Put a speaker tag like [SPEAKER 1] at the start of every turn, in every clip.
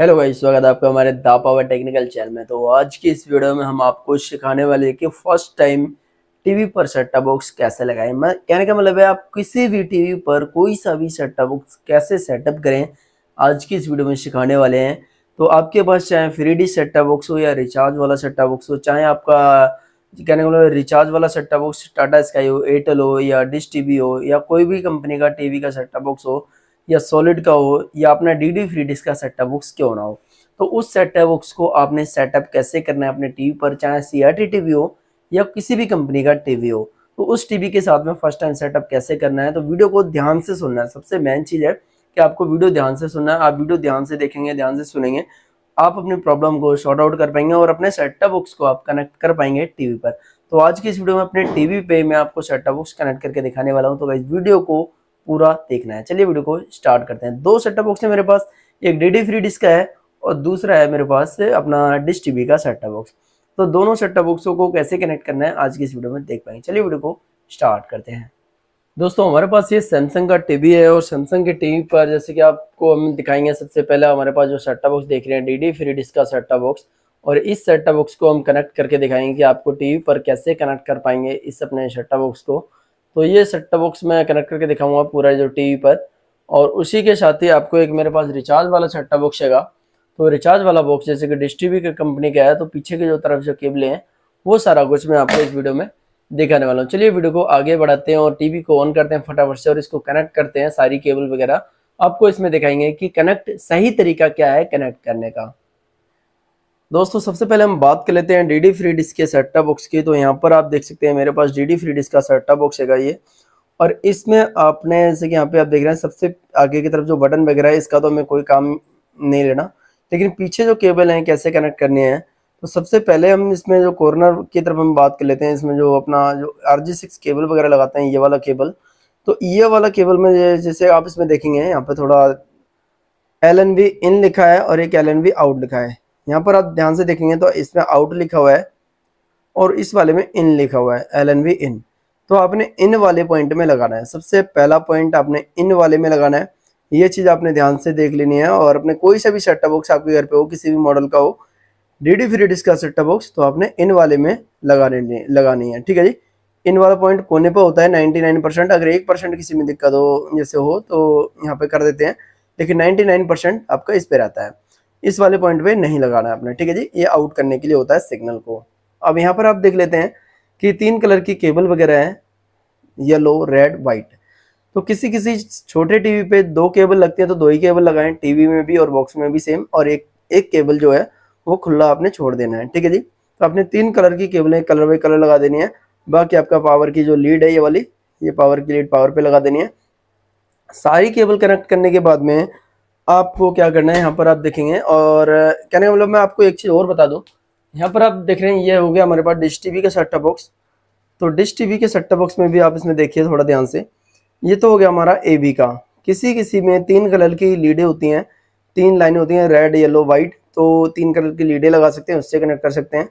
[SPEAKER 1] hello भाई स्वागत है आपका हमारे दा पावर टेक्निकल चैनल में तो आज की इस वीडियो में हम आपको सिखाने वाले हैं कि फर्स्ट टाइम टीवी पर सट्टा बॉक्स कैसे लगाएं मैं कहने का मतलब है आप किसी भी टीवी पर कोई सा भी सट्टा बॉक्स कैसे सेटअप करें आज की इस वीडियो में सिखाने वाले हैं तो आपके पास चाहे फ्री डी सट्टा बॉक्स हो या रिचार्ज वाला सट्टा बॉक्स हो चाहे आपका कहने का मतलब रिचार्ज वाला सट्टा बॉक्स टाटा स्काई हो एयरटेल हो या डिश टी हो या कोई भी कंपनी का टी का सट्टा बॉक्स हो या सॉलिड का हो या अपना डी डी फ्री डिस्क का सेटअप बुक्स क्यों ना हो तो उस सेटअप बुक्स को आपने सेटअप कैसे करना है अपने टीवी पर चाहे C R T T V हो या किसी भी कंपनी का टीवी हो तो उस टीवी के साथ में फर्स्ट टाइम सेटअप कैसे करना है तो वीडियो को ध्यान से सुनना है सबसे मेन चीज़ है कि आपको वीडियो ध्यान से सुनना है आप वीडियो ध्यान से देखेंगे ध्यान से सुनेंगे आप अपनी प्रॉब्लम को शॉर्ट आउट कर पाएंगे और अपने सेटअप बुक्स को आप कनेक्ट कर पाएंगे टीवी पर तो आज की इस वीडियो में अपने टीवी पे मैं आपको सेटअप बुक्स कनेक्ट करके दिखाने वाला हूँ तो इस वीडियो को पूरा देखना है चलिए वीडियो को स्टार्ट करते हैं दो सेटअप बॉक्स है मेरे पास एक डी डी फ्री डिस्क है और दूसरा है मेरे पास अपना डिश टीवी का सेटअप बॉक्स तो दोनों सेटअप बॉक्सों को कैसे कनेक्ट करना है आज की इस वीडियो में देख पाएंगे चलिए वीडियो को स्टार्ट करते हैं दोस्तों हमारे पास ये सैमसंग का टीवी है और सैमसंग के टीवी पर जैसे कि आपको हम दिखाएंगे सबसे पहले हमारे पास जो सेटअप बॉक्स देख रहे हैं डी डी फ्री डिस्क का सेटअप बॉक्स और इस सेटअप बॉक्स को हम कनेक्ट करके दिखाएंगे कि आपको टीवी पर कैसे कनेक्ट कर पाएंगे इस अपने सेटअप बॉक्स को तो ये सेट बॉक्स मैं कनेक्ट करके दिखाऊंगा पूरा जो टीवी पर और उसी के साथ ही आपको एक मेरे पास रिचार्ज वाला सेट बॉक्स हैगा तो रिचार्ज वाला बॉक्स जैसे कि डिश टीवी की कंपनी का है तो पीछे की जो तरफ जो केबलें हैं वो सारा कुछ मैं आपको इस वीडियो में दिखाने वाला हूँ चलिए वीडियो को आगे बढ़ाते हैं और टीवी को ऑन करते हैं फटाफट से और इसको कनेक्ट करते हैं सारी केबल वगैरह आपको इसमें दिखाएंगे कि कनेक्ट सही तरीका क्या है कनेक्ट करने का दोस्तों सबसे पहले हम बात कर लेते हैं डी डी फ्री डिस्क के सेट बॉक्स की तो यहाँ पर आप देख सकते हैं मेरे पास डी डी फ्री डिस्क का सेट टॉप बॉक्स है ये और इसमें आपने जैसे कि यहाँ पे आप देख रहे हैं सबसे आगे की तरफ जो बटन वगैरह है इसका तो हमें कोई काम नहीं लेना लेकिन पीछे जो केबल हैं कैसे कनेक्ट करने हैं तो सबसे पहले हम इसमें जो कॉर्नर की तरफ हम बात कर लेते हैं इसमें जो अपना जो आर जी सिक्स केबल वगैरह लगाते हैं ये वाला केबल तो ये वाला केबल में जैसे आप इसमें देखेंगे यहाँ पर थोड़ा एल एन वी इन लिखा है और एक एल एन वी आउट लिखा है यहाँ पर आप ध्यान से देखेंगे तो इसमें आउट लिखा हुआ है और इस वाले में इन लिखा हुआ है एल एन वी इन तो आपने इन वाले पॉइंट में लगाना है सबसे पहला पॉइंट आपने इन वाले में लगाना है ये चीज़ आपने ध्यान से देख लेनी है और अपने कोई सा भी सेट बॉक्स आपके घर पे हो किसी भी मॉडल का हो डी डी फ्री डिस्क का सेट बॉक्स तो आपने इन वाले में लगाने लगानी है ठीक है जी इन वाला पॉइंट कोने पर होता है 99 परसेंट अगर एक परसेंट किसी में दिक्कत हो जैसे हो तो यहाँ पे कर देते हैं लेकिन 99 परसेंट आपका इस पे रहता है इस वाले पॉइंट पे नहीं लगाना है आपने ठीक है जी ये आउट करने के लिए होता है सिग्नल को अब यहाँ पर आप देख लेते हैं कि तीन कलर की केबल वगैरह है येलो रेड वाइट तो किसी किसी छोटे टीवी पे दो केबल लगती है तो दो ही केबल लगाएं टीवी में भी और बॉक्स में भी सेम और एक एक केबल जो है वो खुला आपने छोड़ देना है ठीक है जी तो आपने तीन कलर की केबल कलर बाई कलर लगा देनी है बाकी आपका पावर की जो लीड है ये वाली ये पावर की लीड पावर पे लगा देनी है सारी केबल कनेक्ट करने के बाद में आपको क्या करना है यहाँ पर आप देखेंगे और कहने का मतलब मैं आपको एक चीज़ और बता दूँ यहाँ पर आप देख रहे हैं ये हो गया हमारे पास डिश वी का सट्टा बॉक्स तो डिश वी के सट्टा बॉक्स में भी आप इसमें देखिए थोड़ा ध्यान से ये तो हो गया हमारा ए बी का किसी किसी में तीन कलर की लीडें होती हैं तीन लाइनें होती हैं रेड येलो वाइट तो तीन कलर की लीडें लगा सकते हैं उससे कनेक्ट कर सकते हैं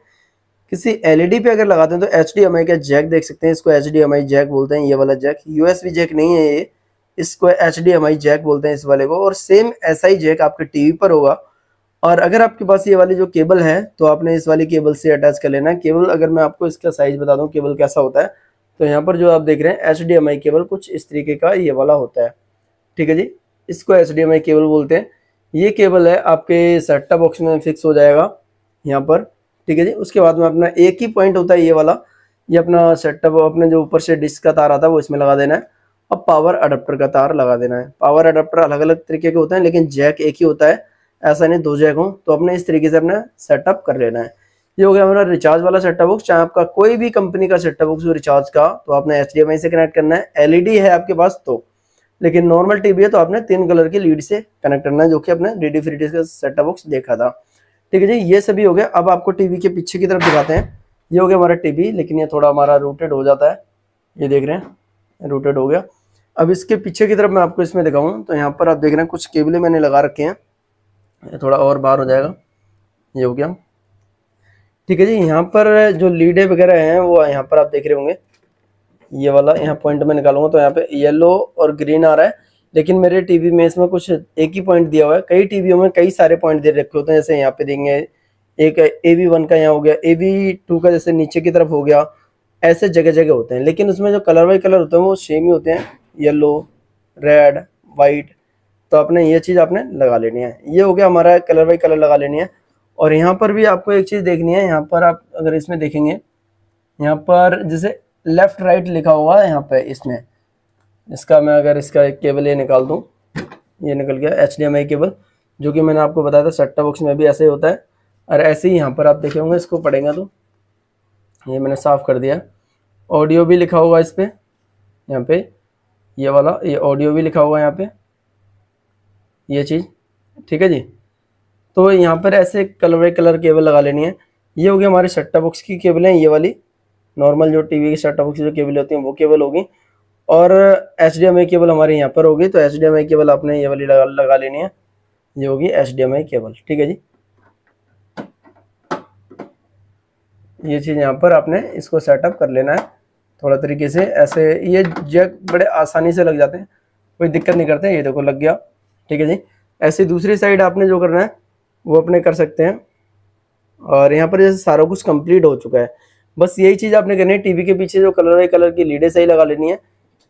[SPEAKER 1] किसी एलईडी e पे अगर लगाते हैं तो एच का जैक देख सकते हैं इसको एच जैक बोलते हैं ये वाला जैक यूएसबी जैक नहीं है ये इसको एच जैक बोलते हैं इस वाले को और सेम ऐसा ही जैक आपके टीवी पर होगा और अगर आपके पास ये वाली जो केबल है तो आपने इस वाली केबल से अटैच कर लेना है केबल अगर मैं आपको इसका साइज बता दूं केबल कैसा होता है तो यहाँ पर जो आप देख रहे हैं एच केबल कुछ इस तरीके का ये वाला होता है ठीक है जी इसको एच केबल बोलते हैं ये केबल है आपके सेट्टा बॉक्स में फिक्स हो जाएगा यहाँ पर ठीक है जी उसके बाद में अपना एक ही पॉइंट होता है ये वाला ये अपना सेटअप अपने जो ऊपर से डिस्क का तार आता है वो इसमें लगा देना है अब पावर अडाप्टर का तार लगा देना है पावर अडाप्टर अलग अलग तरीके के होते हैं लेकिन जैक एक ही होता है ऐसा नहीं दो जैक हो तो अपने इस तरीके से अपना सेटअप कर लेना है ये हो गया हमारा रिचार्ज वाला सेटअप बॉक्स चाहे आपका कोई भी कंपनी का सेटअप बॉक्स हो रिचार्ज का तो आपने एच से कनेक्ट करना है एलईडी है आपके पास तो लेकिन नॉर्मल टीवी है तो आपने तीन कलर की लीड से कनेक्ट करना है जो कि आपने डीडी फ्री का सेटअप बॉक्स देखा था ठीक है जी ये सभी हो गया अब आपको टीवी के पीछे की तरफ दिखाते हैं ये हो गया हमारा टीवी लेकिन ये थोड़ा हमारा रूटेड हो जाता है ये देख रहे हैं रूटेड हो गया अब इसके पीछे की तरफ मैं आपको इसमें दिखाऊँ तो यहाँ पर आप देख रहे हैं कुछ केबले मैंने लगा रखे हैं थोड़ा और बाहर हो जाएगा ये हो गया ठीक है जी यहाँ पर जो लीडे वगैरह हैं वो यहाँ पर आप देख रहे होंगे ये वाला यहाँ पॉइंट में निकालूंगा तो यहाँ पे येलो और ग्रीन आ रहा है लेकिन मेरे टीवी में इसमें कुछ एक ही पॉइंट दिया हुआ है कई टीवीओ में कई सारे पॉइंट दे रखे होते हैं जैसे यहाँ पे देंगे एक ए वी वन का यहाँ हो गया ए वी टू का जैसे नीचे की तरफ हो गया ऐसे जगह जगह होते हैं लेकिन उसमें जो कलर बाई कलर होते हैं वो सेम ही होते हैं येलो रेड वाइट तो आपने ये चीज़ आपने लगा लेनी है ये हो गया हमारा कलर बाई कलर लगा लेनी है और यहाँ पर भी आपको एक चीज़ देखनी है यहाँ पर आप अगर इसमें देखेंगे यहाँ पर जैसे लेफ़्ट राइट लिखा हुआ है यहाँ पर इसमें इसका मैं अगर इसका एक केबल ये निकाल दूँ ये निकल गया एच केबल जो कि मैंने आपको बताया था सट्टा बॉक्स में भी ऐसे ही होता है और ऐसे ही यहाँ पर आप देखे होंगे इसको पढ़ेंगे तो ये मैंने साफ़ कर दिया ऑडियो भी लिखा हुआ इस पर यहाँ पर ये वाला ये ऑडियो भी लिखा हुआ है यहाँ पे ये चीज़ ठीक है जी तो यहाँ पर ऐसे कलर बाई कलर केबल लगा लेनी है ये होगी हमारे सट्टा बॉक्स की केबल है ये वाली नॉर्मल जो टी वी की सेट बॉक्स की जो केबल होती है वो केबल होगी और एच केबल हमारे यहाँ पर होगी तो एच केबल आपने ये वाली लगा लगा लेनी है ये होगी एच केबल ठीक है जी ये चीज़ यहाँ पर आपने इसको सेटअप कर लेना है थोड़ा तरीके से ऐसे ये जग बड़े आसानी से लग जाते हैं कोई दिक्कत नहीं करते ये देखो लग गया ठीक है जी ऐसे दूसरी साइड आपने जो करना है वो अपने कर सकते हैं और यहाँ पर जैसे सारा कुछ कंप्लीट हो चुका है बस यही चीज़ आपने करनी है टीवी के पीछे जो कलर वाई कलर की लीडें सही लगा लेनी है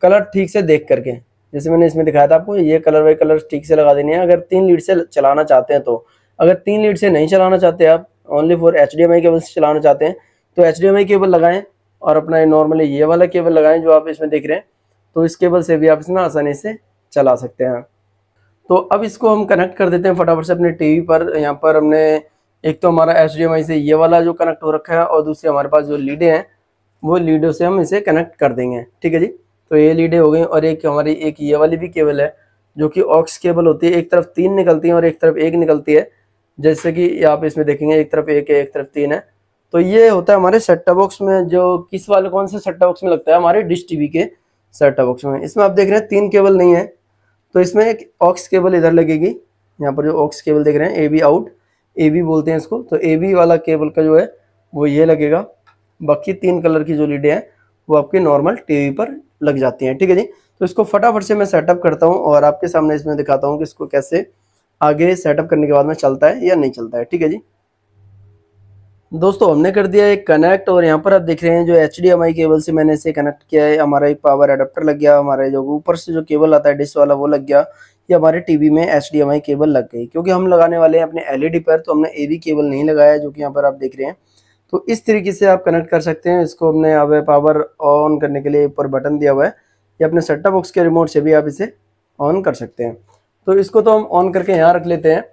[SPEAKER 1] कलर ठीक से देख करके जैसे मैंने इसमें दिखाया था आपको ये कलर वाई कलर ठीक से लगा देनी है अगर तीन लीड से चलाना चाहते हैं तो अगर तीन लीड से नहीं चलाना चाहते आप only for H D M I cable से चलाना चाहते हैं तो H D M I cable लगाएं और अपना नॉर्मली ये वाला केबल लगाएं जो आप इसमें देख रहे हैं तो इस केबल से भी आप इसमें आसानी से चला सकते हैं तो अब इसको हम कनेक्ट कर देते हैं फटाफट से अपने टीवी पर यहाँ पर हमने एक तो हमारा एच से ये वाला जो कनेक्ट हो रखा है और दूसरे हमारे पास जो लीडे हैं वो लीडो से हम इसे कनेक्ट कर देंगे ठीक है जी तो ये लीडे हो गई और एक हमारी एक ये वाली भी केबल है जो कि ऑक्स केबल होती है एक तरफ तीन निकलती है और एक तरफ एक निकलती है जैसे कि आप इसमें देखेंगे एक तरफ एक है एक तरफ तीन है तो ये होता है हमारे सेट्टा बॉक्स में जो किस वाले कौन से सेट्टा बॉक्स में लगता है हमारे डिश टीवी के सेट बॉक्स में इसमें आप देख रहे हैं तीन केबल नहीं है तो इसमें एक ऑक्स केबल इधर लगेगी यहाँ पर जो ऑक्स केबल देख रहे हैं A B out A B बोलते हैं इसको तो ए बी वाला केबल का जो है वो ये लगेगा बाकी तीन कलर की जो लीडें हैं वो आपके नॉर्मल टीवी पर लग जाती हैं ठीक है जी तो इसको फटाफट से मैं सेटअप करता हूँ और आपके सामने इसमें दिखाता हूँ कि इसको कैसे आगे सेटअप करने के बाद में चलता है या नहीं चलता है ठीक है जी दोस्तों हमने कर दिया एक कनेक्ट और यहाँ पर आप देख रहे हैं जो एच केबल से मैंने इसे कनेक्ट किया है हमारा एक पावर अडाप्टर लग गया हमारे जो ऊपर से जो केबल आता है डिश वाला वो लग गया ये हमारे टीवी में एच केबल लग गई क्योंकि हम लगाने वाले हैं अपने एलईडी e पर तो हमने ए केबल नहीं लगाया जो कि यहाँ पर आप देख रहे हैं तो इस तरीके से आप कनेक्ट कर सकते हैं इसको हमने यहाँ पावर ऑन करने के लिए ऊपर बटन दिया हुआ है या अपने सेटअप बॉक्स के रिमोट से भी आप इसे ऑन कर सकते हैं तो इसको तो हम ऑन करके यहाँ रख लेते हैं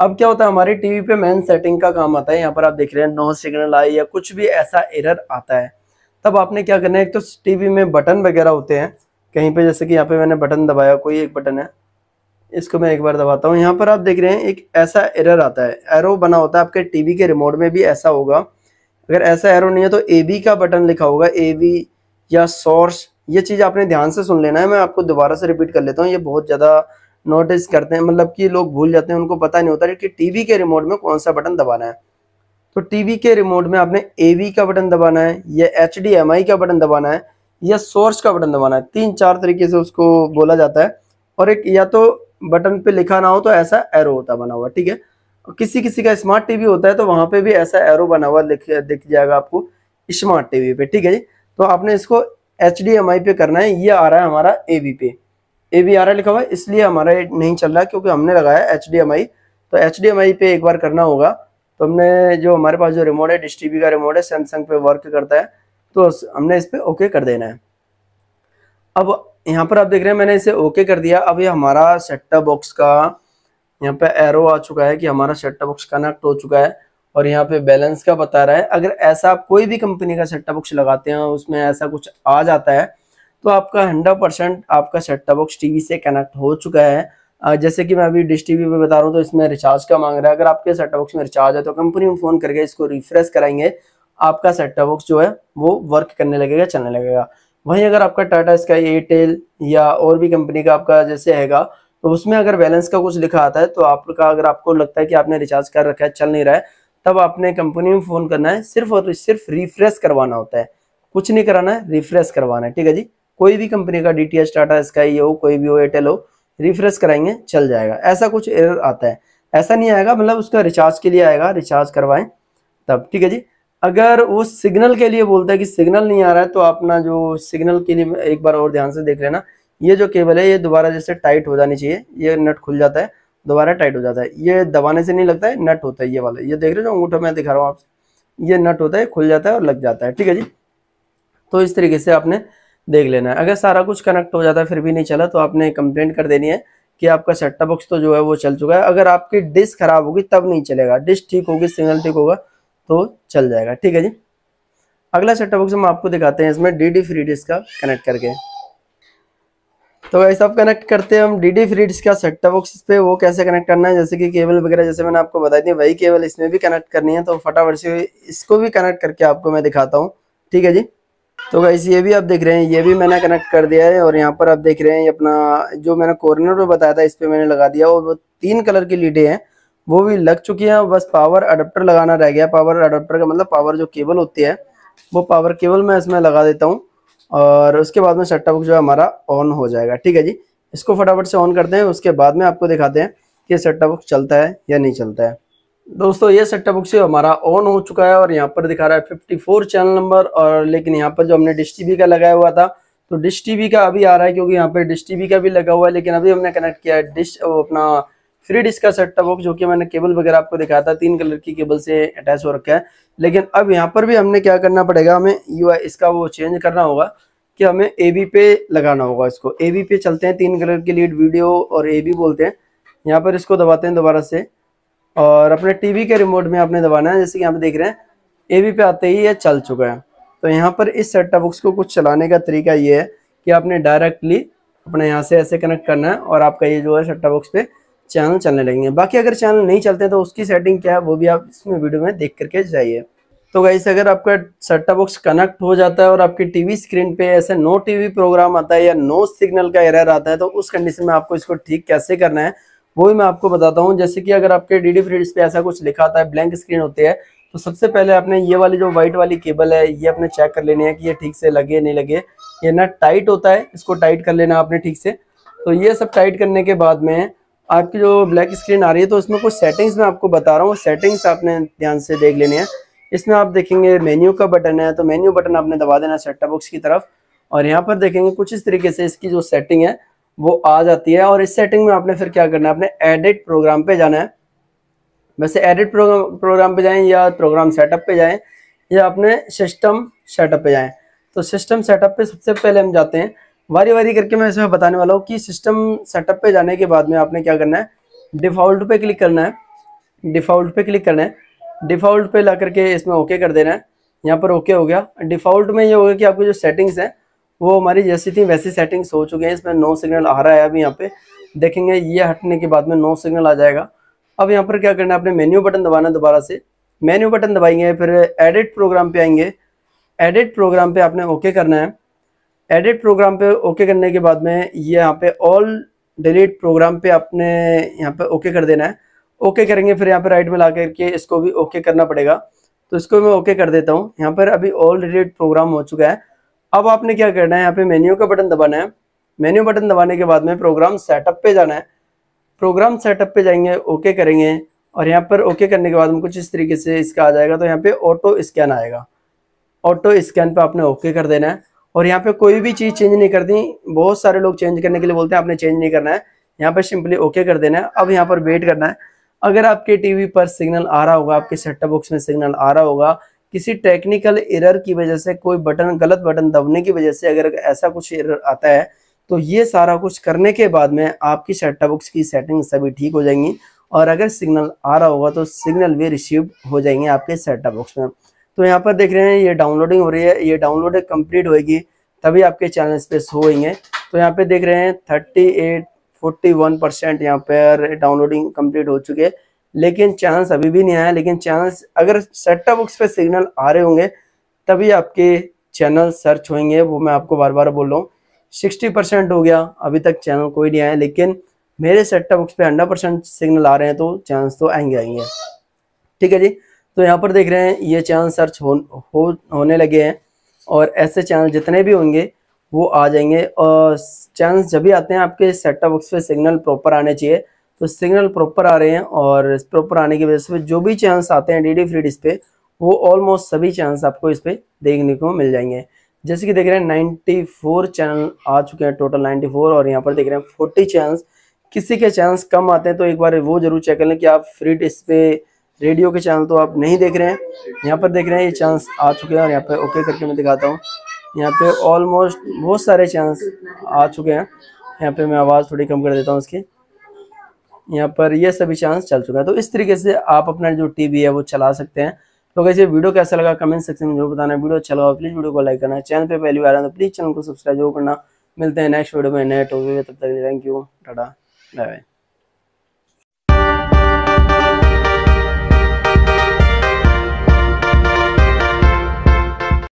[SPEAKER 1] अब क्या होता है हमारे टीवी पे मैन सेटिंग का काम आता है यहाँ पर आप देख रहे हैं नो सिग्नल आई या कुछ भी ऐसा एरर आता है तब आपने क्या करना है एक तो टीवी में बटन वगैरह होते हैं कहीं पे जैसे कि यहाँ पे मैंने बटन दबाया कोई एक बटन है इसको मैं एक बार दबाता हूँ यहाँ पर आप देख रहे हैं एक ऐसा एरर आता है एरो बना होता है आपके टीवी के रिमोट में भी ऐसा होगा अगर ऐसा एरो नहीं है तो ए बी का बटन लिखा होगा ए या सोर्स ये चीज़ आपने ध्यान से सुन लेना है मैं आपको दोबारा से रिपीट कर लेता हूँ ये बहुत ज़्यादा नोटिस करते हैं मतलब कि लोग भूल जाते हैं उनको पता नहीं होता है कि टीवी के रिमोट में कौन सा बटन दबाना है तो टीवी के रिमोट में आपने ए का बटन दबाना है या एच का बटन दबाना है या सोर्स का बटन दबाना है तीन चार तरीके से उसको बोला जाता है और एक या तो बटन पे लिखा ना हो तो ऐसा एरो होता बना हुआ ठीक है किसी किसी का स्मार्ट टीवी होता है तो वहां पे भी ऐसा एरो बना हुआ दिख दिख जाएगा आपको स्मार्ट टीवी पे ठीक है जी तो आपने इसको एच पे करना है ये आ रहा है हमारा ए पे ए बी आर आई लिखा हुआ है इसलिए हमारा ये नहीं चल रहा क्योंकि हमने लगाया एच डी एम आई तो एच डी एम आई पे एक बार करना होगा तो हमने जो हमारे पास जो रिमोट है डिश टी वी का रिमोट है सैमसंग पे वर्क करता है तो हमने इस पर ओके कर देना है अब यहाँ पर आप देख रहे हैं मैंने इसे ओके कर दिया अब ये हमारा सेट्टा बॉक्स का यहाँ पे एरो आ चुका है कि हमारा सेट्टा बॉक्स कनेक्ट हो चुका है और यहाँ पे बैलेंस का बता रहा है अगर ऐसा आप कोई भी कंपनी का सेट्टा बॉक्स लगाते हैं उसमें ऐसा कुछ आ जाता है तो आपका हंड्रेड परसेंट आपका सेट बॉक्स टीवी से कनेक्ट हो चुका है जैसे कि मैं अभी डिश टीवी पे बता रहा हूँ तो इसमें रिचार्ज का मांग रहा है अगर आपके सेट बॉक्स में रिचार्ज है तो कंपनी में फोन करके इसको रिफ्रेश कराएंगे आपका सेट बॉक्स जो है वो वर्क करने लगेगा चलने लगेगा वहीं अगर आपका टाटा स्काई एयरटेल या और भी कंपनी का आपका जैसे हैगा तो उसमें अगर बैलेंस का कुछ लिखा आता है तो आपका अगर आपको लगता है कि आपने रिचार्ज कर रखा है चल नहीं रहा है तब आपने कंपनी में फ़ोन करना है सिर्फ और सिर्फ रिफ्रेश करवाना होता है कुछ नहीं कराना है रिफ्रेश करवाना है ठीक है जी कोई भी कंपनी का D T H Tata Sky हो कोई भी हो एयरटेल हो रिफ्रेश कराएंगे चल जाएगा ऐसा कुछ एरर आता है ऐसा नहीं आएगा मतलब उसका रिचार्ज के लिए आएगा रिचार्ज करवाएं तब ठीक है जी अगर वो सिग्नल के लिए बोलता है कि सिग्नल नहीं आ रहा है तो अपना जो सिग्नल के लिए एक बार और ध्यान से देख लेना ये जो केबल है ये दोबारा जैसे टाइट हो जानी चाहिए ये नट खुल जाता है दोबारा टाइट हो जाता है ये दबाने से नहीं लगता है नट होता है ये वाला ये देख रहे हो अंगूठा मैं दिखा रहा हूँ आपसे ये नट होता है खुल जाता है और लग जाता है ठीक है जी तो इस तरीके से आपने देख लेना है अगर सारा कुछ कनेक्ट हो जाता है फिर भी नहीं चला तो आपने कंप्लेंट कर देनी है कि आपका सेटअप बॉक्स तो जो है वो चल चुका है अगर आपकी डिस्क खराब होगी तब नहीं चलेगा डिश ठीक होगी सिग्नल ठीक होगा तो चल जाएगा ठीक है जी अगला सेटअप बॉक्स हम आपको दिखाते हैं इसमें डी डी फ्री डिश का कनेक्ट करके तो वैसे आप कनेक्ट करते हैं हम डी डी फ्री डिस्क का सेटअप बॉक्स पे वो कैसे कनेक्ट करना है जैसे कि केबल वगैरह जैसे मैंने आपको बताई थी वही केबल इसमें भी कनेक्ट करनी है तो फटाफट से इसको भी कनेक्ट करके आपको मैं दिखाता हूँ ठीक है जी तो गाइस ये भी आप देख रहे हैं ये भी मैंने कनेक्ट कर दिया है और यहाँ पर आप देख रहे हैं अपना जो मैंने कॉर्नर पे बताया था इस पर मैंने लगा दिया और वो तीन कलर की लीडें हैं वो भी लग चुकी हैं बस पावर अडाप्टर लगाना रह गया पावर अडाप्टर का मतलब पावर जो केबल होती है वो पावर केबल मैं इसमें लगा देता हूँ और उसके बाद में सेटअप बॉक्स जो है हमारा ऑन हो जाएगा ठीक है जी इसको फटाफट से ऑन करते हैं उसके बाद में आपको दिखाते हैं कि सेटअप बॉक्स चलता है या नहीं चलता है दोस्तों ये सेट बुक्स हमारा ऑन हो चुका है और यहाँ पर दिखा रहा है 54 चैनल नंबर और लेकिन यहाँ पर जो हमने डिश टीवी का लगाया हुआ था तो डिश टीवी का अभी आ रहा है क्योंकि यहाँ पर डिश टीवी का भी लगा हुआ है लेकिन अभी हमने कनेक्ट किया है डिश अपना फ्री डिश का सट्टा बॉक्स जो कि मैंने केबल वगैरह आपको दिखाया था तीन कलर की केबल से अटैच हो रखा है लेकिन अब यहाँ पर भी हमने क्या करना पड़ेगा हमें यू इसका वो चेंज करना होगा कि हमें ए बी पे लगाना होगा इसको ए बी पे चलते हैं तीन कलर के लीड वीडियो और ए बी बोलते हैं यहाँ पर इसको दबाते हैं दोबारा से और अपने टीवी के रिमोट में आपने दबाना है जैसे कि यहाँ पे देख रहे हैं ए बी पे आते ही ये चल चुका है तो यहाँ पर इस सेट टॉप बॉक्स को कुछ चलाने का तरीका ये है कि आपने डायरेक्टली अपने यहाँ से ऐसे कनेक्ट करना है और आपका ये जो है सेट टॉप बॉक्स पे चैनल चलने लगेंगे बाकी अगर चैनल नहीं चलते तो उसकी सेटिंग क्या है वो भी आप इसमें वीडियो में देख करके जाइए तो गाइस अगर आपका सेट टॉप बॉक्स कनेक्ट हो जाता है और आपकी टीवी स्क्रीन पे ऐसे नो टीवी प्रोग्राम आता है या नो सिग्नल का एरर आता है तो उस कंडीशन में आपको इसको ठीक कैसे करना है वो भी मैं आपको बताता हूँ जैसे कि अगर आपके डी डी फ्री पे ऐसा कुछ लिखा आता है ब्लैंक स्क्रीन होती है तो सबसे पहले आपने ये वाली जो व्हाइट वाली केबल है ये आपने चेक कर लेनी है कि ये ठीक से लगे नहीं लगे ये ना टाइट होता है इसको टाइट कर लेना आपने ठीक से तो ये सब टाइट करने के बाद में आपकी जो ब्लैक स्क्रीन आ रही है तो इसमें कुछ सेटिंग्स मैं आपको बता रहा हूँ सेटिंग्स आपने ध्यान से देख लेने हैं इसमें आप देखेंगे मेन्यू का बटन है तो मेन्यू बटन आपने दबा देना सेट बॉक्स की तरफ और यहाँ पर देखेंगे कुछ इस तरीके से इसकी जो सेटिंग है वो आ जाती है और इस सेटिंग में आपने फिर क्या करना है आपने एडिट प्रोग्राम पे जाना है वैसे एडिट प्रोग्राम प्रोग्राम पे जाएं या प्रोग्राम सेटअप पे जाएं या अपने सिस्टम सेटअप पे जाएं तो सिस्टम सेटअप पे सबसे पहले हम जाते हैं वारी वारी करके मैं इसमें बताने वाला हूँ कि सिस्टम सेटअप पे जाने के बाद में आपने क्या करना है डिफ़ॉल्ट पे क्लिक करना है डिफ़ॉल्ट पे क्लिक करना है डिफ़ॉल्ट पे ला करके इसमें ओके कर देना है यहाँ पर ओके हो गया डिफ़ॉल्ट में ये होगा कि आपकी जो सेटिंग्स हैं वो हमारी जैसी थी वैसी सेटिंग्स हो चुके हैं इसमें नो सिग्नल आ रहा है अभी यहाँ पे देखेंगे ये हटने के बाद में नो सिग्नल आ जाएगा अब यहाँ पर क्या करना है आपने मेन्यू बटन दबाना दोबारा से मेन्यू बटन दबाएंगे फिर एडिट प्रोग्राम पे आएंगे एडिट प्रोग्राम पे आपने ओके करना है एडिट प्रोग्राम पे ओके करने के बाद में ये यहाँ पे ऑल डिलीट प्रोग्राम पे आपने यहाँ पे ओके कर देना है ओके करेंगे फिर यहाँ पे राइट में ला करके इसको भी ओके करना पड़ेगा तो इसको मैं ओके कर देता हूँ यहाँ पर अभी ऑल डिलीट प्रोग्राम हो चुका है अब आपने क्या करना है यहाँ पे मेन्यू का बटन दबाना है मेन्यू बटन दबाने के बाद में प्रोग्राम सेटअप पे जाना है प्रोग्राम सेटअप पे जाएंगे ओके करेंगे और यहाँ पर ओके करने के बाद में कुछ इस तरीके से इसका आ जाएगा तो यहाँ पे ऑटो स्कैन आएगा ऑटो स्कैन पे आपने ओके कर देना है और यहाँ पे कोई भी चीज़ चेंज नहीं करनी बहुत सारे लोग चेंज करने के लिए बोलते हैं आपने चेंज नहीं करना है यहाँ पर सिंपली ओके कर देना है अब यहाँ पर वेट करना है अगर आपके टीवी पर सिग्नल आ रहा होगा आपके सेटअप बॉक्स में सिग्नल आ रहा होगा किसी टेक्निकल एरर की वजह से कोई बटन गलत बटन दबने की वजह से अगर ऐसा कुछ एरर आता है तो ये सारा कुछ करने के बाद में आपकी सेट बुक्स की सेटिंग सभी ठीक हो जाएंगी और अगर सिग्नल आ रहा होगा तो सिग्नल भी रिसीव हो जाएंगे आपके सेट बुक्स में तो यहाँ पर देख रहे हैं ये डाउनलोडिंग हो रही है ये डाउनलोड कंप्लीट होगी तभी आपके चैनल पे होएंगे तो यहाँ पे देख रहे हैं thirty eight forty one percent यहाँ पर डाउनलोडिंग कंप्लीट हो चुके हैं लेकिन चांस अभी भी नहीं आया लेकिन चांस अगर सेटअप बॉक्स पे सिग्नल आ रहे होंगे तभी आपके चैनल सर्च होंगे वो मैं आपको बार बार बोल रहा हूँ सिक्सटी परसेंट हो गया अभी तक चैनल कोई नहीं आया लेकिन मेरे सेटअप बॉक्स पे हंड्रेड परसेंट सिग्नल आ रहे हैं तो चांस तो आएंगे आएंगे ठीक है जी तो यहाँ पर देख रहे हैं ये चैनल सर्च हो, हो होने लगे हैं और ऐसे चैनल जितने भी होंगे वो आ जाएंगे और चैनल जब भी आते हैं आपके सेटअप बॉक्स पे सिग्नल प्रॉपर आने चाहिए तो सिग्नल प्रॉपर आ रहे हैं और प्रॉपर आने की वजह से जो भी चांस आते हैं डी फ्री इस पर वो ऑलमोस्ट सभी चांस आपको इस पर देखने को मिल जाएंगे जैसे कि देख रहे हैं 94 चैनल आ चुके हैं टोटल 94 और यहाँ पर देख रहे हैं 40 चैनल्स किसी के चांस कम आते हैं तो एक बार वो जरूर चेक कर लें कि आप फ्री डिस पे रेडियो के चैनल तो आप नहीं देख रहे हैं यहाँ पर देख रहे हैं ये चांस आ चुके हैं और यहाँ पर ओके करके मैं दिखाता हूँ यहाँ पे ऑलमोस्ट बहुत सारे चांस आ चुके हैं यहाँ पे मैं आवाज़ थोड़ी कम कर देता हूँ इसकी यहाँ पर ये सभी चांस चल चुका है तो इस तरीके से आप अपना जो टीवी है वो चला सकते हैं तो कैसे वीडियो कैसा लगा कमेंट सेक्शन में जरूर बताना वीडियो अच्छा लगा प्लीज वीडियो को लाइक करना चैनल पे पहली बार तो प्लीज चैनल को सब्सक्राइब जरूर करना मिलते हैं नेक्स्ट वीडियो में नए टॉपिक तब तक thank you tata bye bye